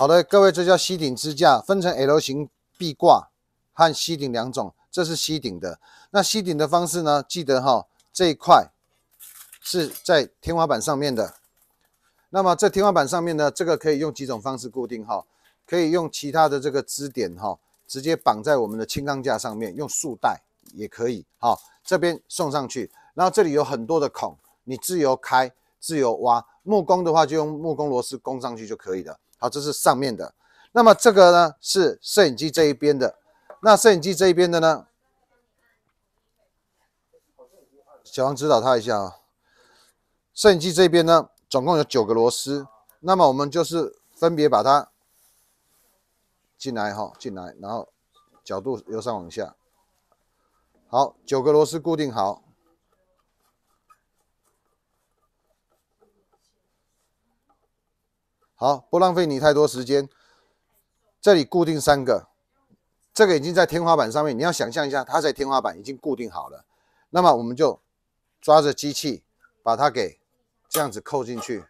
好的，各位，这叫吸顶支架，分成 L 型壁挂和吸顶两种。这是吸顶的。那吸顶的方式呢？记得哈，这一块是在天花板上面的。那么在天花板上面呢，这个可以用几种方式固定哈？可以用其他的这个支点哈，直接绑在我们的轻钢架上面，用束带也可以。好，这边送上去，然后这里有很多的孔，你自由开、自由挖。木工的话，就用木工螺丝攻上去就可以了。好，这是上面的。那么这个呢，是摄影机这一边的。那摄影机这一边的呢，小王指导他一下啊。摄影机这边呢，总共有九个螺丝。那么我们就是分别把它进来哈，进来，然后角度由上往下。好，九个螺丝固定好。好，不浪费你太多时间。这里固定三个，这个已经在天花板上面。你要想象一下，它在天花板已经固定好了。那么我们就抓着机器，把它给这样子扣进去。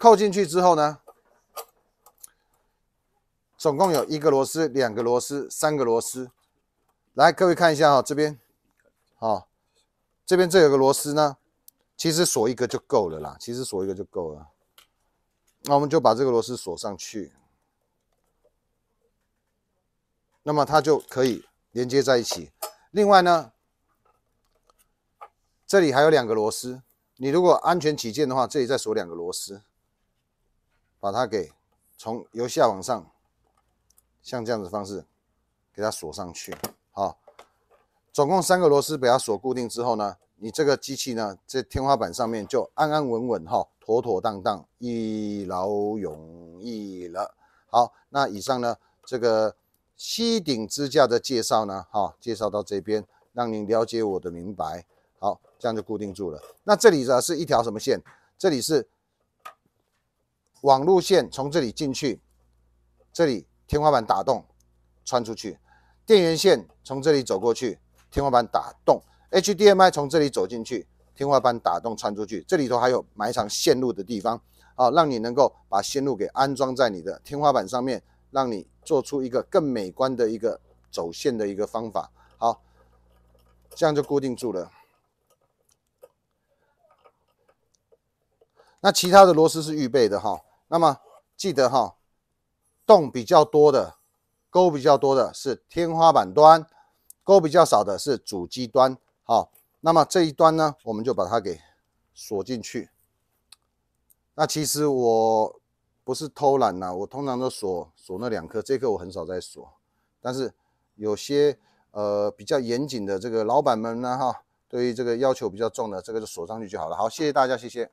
扣进去之后呢，总共有一个螺丝、两个螺丝、三个螺丝。来，各位看一下啊，这边，好，这边这有个螺丝呢。其实锁一个就够了啦，其实锁一个就够了。那我们就把这个螺丝锁上去，那么它就可以连接在一起。另外呢，这里还有两个螺丝，你如果安全起见的话，这里再锁两个螺丝，把它给从由下往上，像这样子方式给它锁上去。好，总共三个螺丝，把它锁固定之后呢。你这个机器呢，在天花板上面就安安稳稳哈，妥妥当当，一劳永逸了。好，那以上呢，这个吸顶支架的介绍呢，哈，介绍到这边，让您了解我的明白。好，这样就固定住了。那这里呢是一条什么线？这里是网路线，从这里进去，这里天花板打洞穿出去。电源线从这里走过去，天花板打洞。HDMI 从这里走进去，天花板打洞穿出去，这里头还有埋藏线路的地方，啊，让你能够把线路给安装在你的天花板上面，让你做出一个更美观的一个走线的一个方法。好，这样就固定住了。那其他的螺丝是预备的哈。那么记得哈，洞比较多的，沟比较多的是天花板端，沟比较少的是主机端。好，那么这一端呢，我们就把它给锁进去。那其实我不是偷懒呐，我通常都锁锁那两颗，这颗我很少在锁。但是有些呃比较严谨的这个老板们呢，哈，对于这个要求比较重的，这个就锁上去就好了。好，谢谢大家，谢谢。